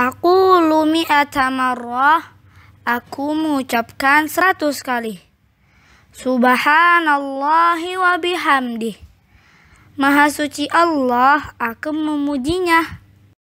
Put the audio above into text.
Aku lumi atamarrah. Aku mengucapkan seratus kali. Subhanallahi wa bihamdi Maha suci Allah, aku memujinya.